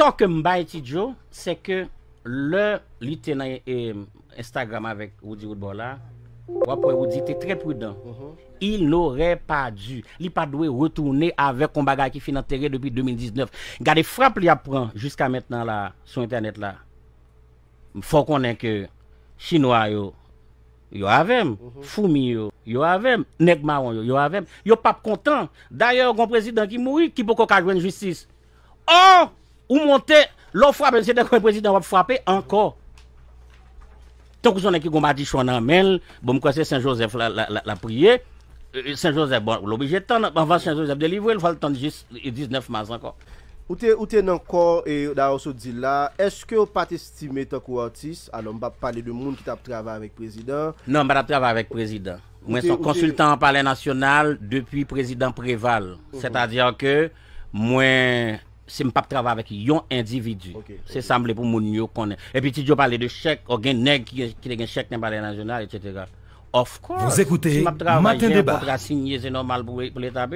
Tant que mbay dit Joe, que le lieutenant eh, Instagram avec Woody Woodbola, wapwe Woody était très prudent. Mm -hmm. Il pas pas retourner avec un bagage qui avek terre bagay depuis finantere depuis 2019. Gardez frappe il apprend jusqu'à maintenant là, sur internet là faut qu'on ait que chinois yo, yo avem, mm -hmm. foumi yo, yo avem, nek maron yo, yo avem. Yo pas content. D'ailleurs, kon président qui mouri, qui a joué justice. oh! ou monter, l'on frappe, c'est le président va frapper encore. Tant que vous avez qui combat dit en mail, bon, quoi, c'est Saint-Joseph la, la, la, prier. Euh, Saint-Joseph, bon, l'obligé de temps, avant Saint-Joseph délivrer, il va le temps juste 19 mars encore. Ou t'es ou t'es encore et on ce dit là, est-ce que vous pas estimé tant qu'artiste Alors on va parler de monde qui t'a travaillé avec président. Non, à travaille avec le président. Moi suis consultant en palais national depuis président Préval. Mhm. C'est-à-dire que moi c'est pas travailler avec un individu. c'est semblé pour mon Et puis tu parler de chèque, ou y nèg qui qui un chèque dans palais national etc. Of course. Vous écoutez Matin Débat. Si signé, c'est normal pour, pour l'État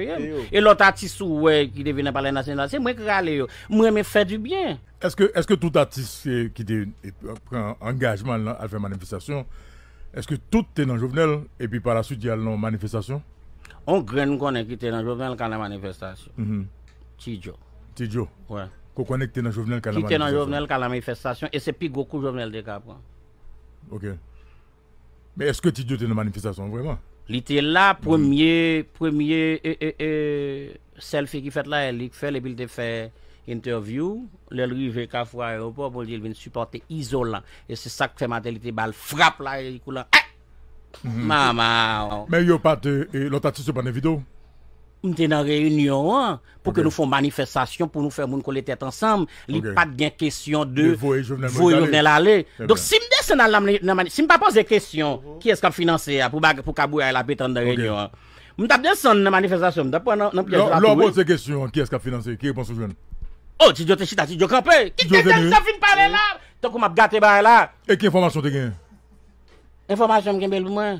Et l'autre artiste ouais, qui devient palais national, c'est moi qui râle Moi me fait du bien. Est-ce que est que tout artiste qui prend engagement à faire manifestation, est-ce que tout est dans le journal et puis par la suite il y a une manifestation On graine qu'on est qui était dans journal quand la manifestation. Mm -hmm. Tidjo. Tidjo. Ouais. Qu'on connecte dans Jovenel Calamari. Qui était dans Jovenel la manifestation et c'est plus gros que Jovenel de Capran. OK. Mais est-ce que Tidjo était dans la manifestation vraiment Il était là premier premier euh, euh, selfie qui fait là, il fait les puis il fait interview, le rive qu'à fois pour dire vient supporter isolant et c'est ça que fait mentalité balle frappe là et il coulant. Maman. Mais a pas de... l'autre artiste pas dans vidéo nous sommes une réunion hein, pour que nous fassions manifestation, pour nous faire mon coller tête ensemble. Il n'y a pas de question de vous Jovenel aller. Donc, si je ne si pas poser question, mhm. qui est-ce qui a financé hein, pour que pour Kabouya la pétante de réunion Je hein. ne dans la manifestation, je ne pas dans la question, qui est-ce qui a financé Qui répond aux jeunes Oh, tu dois te chita, tu dois pas. Qui est-ce qui a parler là mhm. Tant qu'on m'a gâté là. Et quelle information tu as Information que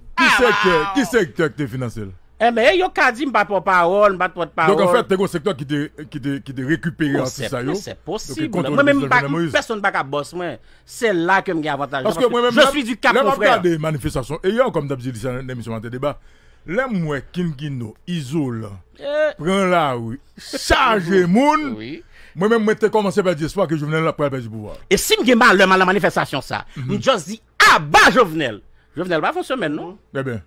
Ah, qui c'est que qui c'est que financier Eh mais yo kadi di pour parole, m'pa pour parole. Donc en fait, t'es un secteur qui te qui te qui te récupère oh, en ça yo. C'est possible. Moi même personne pas ca boss moi. C'est là que m'ai avantage parce que moi même je suis du cap frère. Là des manifestations et yo comme d'habitude dans l'émission en débat. Là qui nous isole. Eh. prend la rue. Charge moun. gens Moi même je t'ai commencé par dire que je venais là pour du pouvoir. Et si m'ai mal le mal la manifestation ça. Mhm. je dis dit ah bah venais je Jovenel va fonctionner maintenant. Ben eh bien.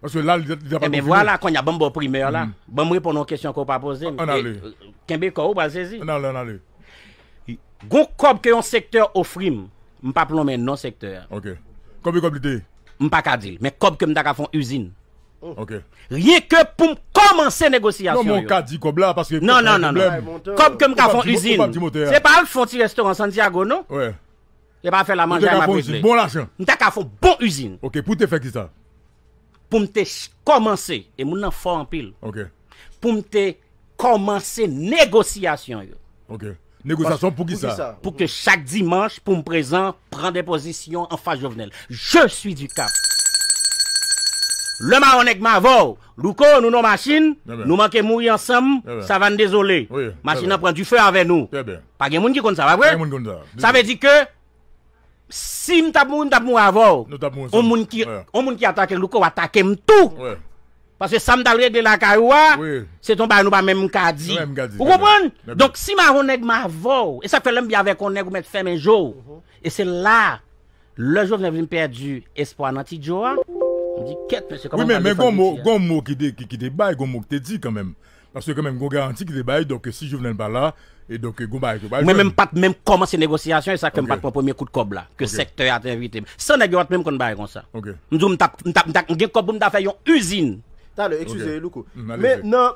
Parce que là, il a pas Eh voilà, quand il y a bon primaire là, hmm. bon répondre aux questions qu'on pas poser. On a lu. Euh, Kembe Kou, pas saisi. On a lu, on a lu. Gon cob que un secteur offre, m'pa plomber non secteur. OK. Combien compliqué M'pa ka dire, mais kob que m'ta ka font usine. Oh. OK. Rien que pour commencer négociation. Non, mon cas dit comme là parce que Non, non, non. Comme que m'ka font usine. C'est pas le font restaurant Santiago, non Ouais. Je pas faire la manger à ma usine. Bon l'argent. t'as qu'à faire bon usine. OK, pour te faire qui ça Pour me commencer et mon fort en pile. OK. Pour me commencer négociation OK. Négociation pour qui ça Pour que chaque dimanche pour me présent Prend des positions en face de Jovenel. Je suis du cap. Le ma mavo, Louko, nous nos machines, nous manquons mourir ensemble, ça va nous désoler. Machine prend du feu avec nous. Pas de monde qui compte ça, va Ça veut dire que si je tape mourir, je tape avant. On moun qui on qui attaque le on attaque tout. Parce que ça me de la caroua, c'est ton bail nous pas même kadi. Vous comprenez Donc si ma nèg ma vau et ça fait l'homme bien avec on nèg mettre ferme un jour. Et c'est là le jour vient perdu espoir dans joa On dit quest monsieur que Oui mais mais gon mot hein? gon mot qui qui qui débat mot qui te dit quand même. Parce que quand même, une garantie qui est donc si je venais pas là, et donc bail. Moi même pas même commencer négociations, et ça que pas premier coup de cob là, que secteur a invité. Sans négocier même qu'on baille comme ça. OK. Nous on une usine. Ta le, ekzuseye loukou. Men mm, nan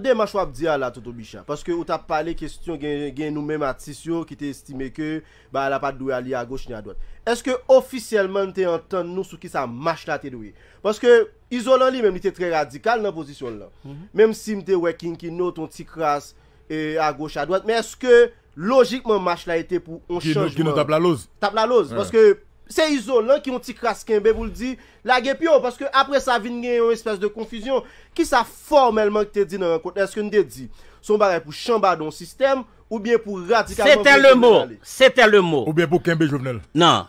dey ma non, non, chwap diya la, Toto Bichan, paske ou ta pale kestyon gen nou men matisyon ki te estime ke ba la pat douye a li a goch ni a doit. Eske ofisyelman te yon ton nou sou ki sa mach la te douye? Paske izolan li menmite trey radikal nan posisyon la. Menm mm-hmm. si mte wekin ki nou ton ti kras a goch a doit, men eske logikman mach la ete pou on chanj nou. Ki nou tap la loz. Tap la loz, paske... c'est isolant qui ont petit crasquembe vous le dire la guépio parce que après ça vient une espèce de confusion qui ça formellement que tu dit dans rencontre est-ce que nous dit son barré pour le système ou bien pour radicalement C'était le mot, c'était le mot. Ou bien pour Kembe Jovenel. Non.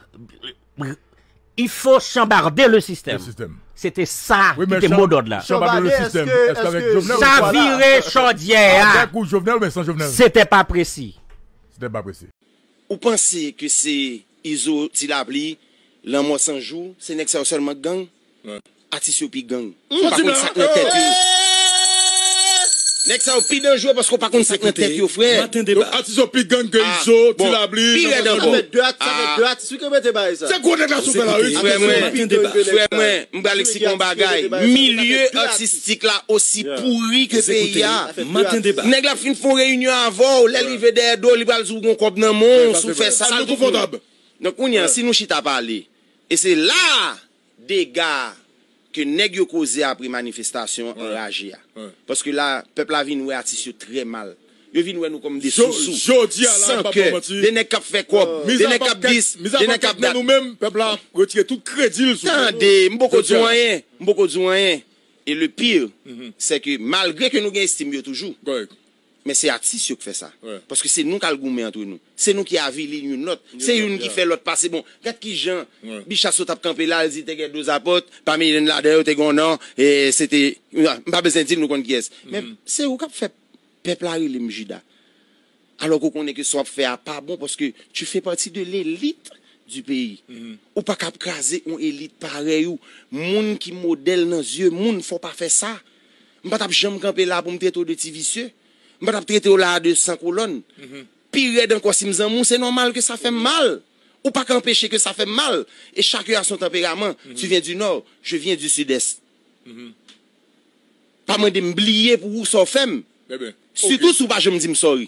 Il faut chambarder le système. Le système. C'était ça qui était mot d'ordre là. Chambarder le système. est-ce Ça virait chaudière. mais sans C'était pas précis. C'était pas précis. Vous pensez que c'est Izo, Tilapli, Lama Sanjou Se nek sa ou ser mat gang Atis yo pi gang mm, eh! Nek sa ou pi denjou e pasko pakoun sakne tek yo frè Atis yo pi gang ke Izo, Tilapli Pire denjou Se kou dek la sou pen la Frè men, mbe aleksik an bagay Milye oksistik la osi pouri ke pe ya Nek la fin foun reyunyo an vò Lèl ive derdo, libal zougon kop nan moun Sou fè sal di fò Donk ou nyansi nou chita pale, e se la dega ke neg yo koze apri manifestasyon ou reage ya. Pwoske la, pepla vi nou e atisyo tre mal. Yo vi nou e nou kom de sou sou. Jodi a la, papa Mati. Senke, dene kap fe kwop, dene kap dis, dene kap dat. Mwen nou men, pepla retire tout kredil sou. Tande, mboko djouanyen, mboko djouanyen, e le pyr, se ke mhm. malgre ke nou gen estime yo toujou. Goyek. Mè se atis yo k fè sa. Pwè. Pwè se nou k al goumè an tou nou. Se nou ki avili yon not. Se yon ki fè lot pas. Se mm. bon. Gat ki jan. Mè. Bi chasot ap kampe la. Elzi te gen do zapot. Pamè yon la deyo te gon nan. E se te. Mè. Mpa bezentil nou kon kyez. Mè. Se yo kap fè peplari lèm jida. Alò kou konè ke so ap fè ap pa bon. Pwè. Pwè. Pwè. Pwè. Pwè. Pwè. Pwè. Pwè. Pwè. Mwen ap trete ou la de san kolon. Mhm. Pire den kwa sim zan moun, se normal ke sa fèm mal. Ou pa kan peche ke sa fèm mal. E chakre a son temperament. Mhm. Tu vyen du nor, je vyen du sud-est. Mhm. Pa mwen de mbliye pou ou sa fèm. Soutout sou pa jom di msori.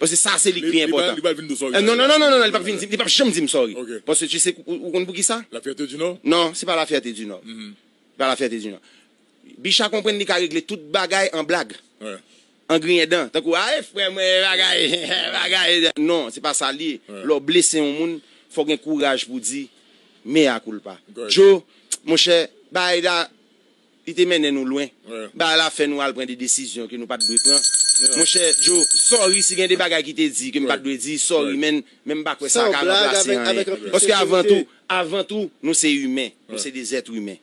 Pwese sa se li kri impotant. Li pa vin do sori. Euh, non, non, non, li pa vin di msori. Pwese tu se kou kon pou ki sa? La fierté du nor? Non, se pa la fierté du nor. Bi chakon pren li ka regle tout bagay an blag. Ouè. an griye dan, tan kou a e fwè mwen e bagay e bagay e dan. Non, se pa sa li lò blese yon moun, fò gen kouraj pou di, me a koul pa. Djo, monshe, ba e da, ite menen nou lwen. Ba la fè nou al pren de desisyon ke nou pat dwe pran. Monshe, djo, sorri si gen de bagay ki te di, ke nou pat dwe di, sorri men, men bakwe sa ka man plase yon. Poske avan tou, avan tou, nou se yon men, nou se de zèt yon men.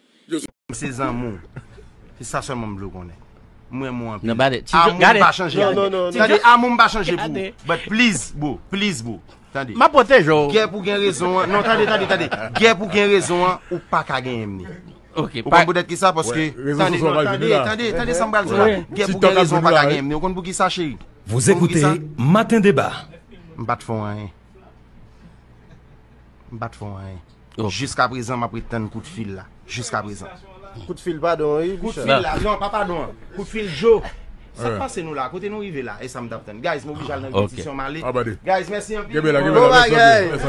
Mse Zanmou, se sa seman mblou konen. Mwen mwen anpil. Nan bade. A moun mba chanje. Non, non, non, nan nan nan. A moun mba chanje pou. But please pou. Please pou. Tande. Ma pote jou. Gye pou gen rezon an. Nan tande tande tande. Gye pou gen rezon an. Ou pa kagen emne. Ok. Ou kon bou det ki sa poske. Rezon zon wak gilou la. Tande. Tande san mbal zon la. Gye pou gen rezon wak gagen emne. Ou kon bou gisa chen. Vous ekoute Matin Débat. Bat fon an. Bat fon an. Oh. Juska prezen ma preten kout fil la. Juska prezen. Koutfil badon Koutfil la Koutfil jo Sa kpase nou la Kote nou yive la E Sam Dapten Guys, mou bi jal nan petisyon mali Guys, mersi anpil Oh my guys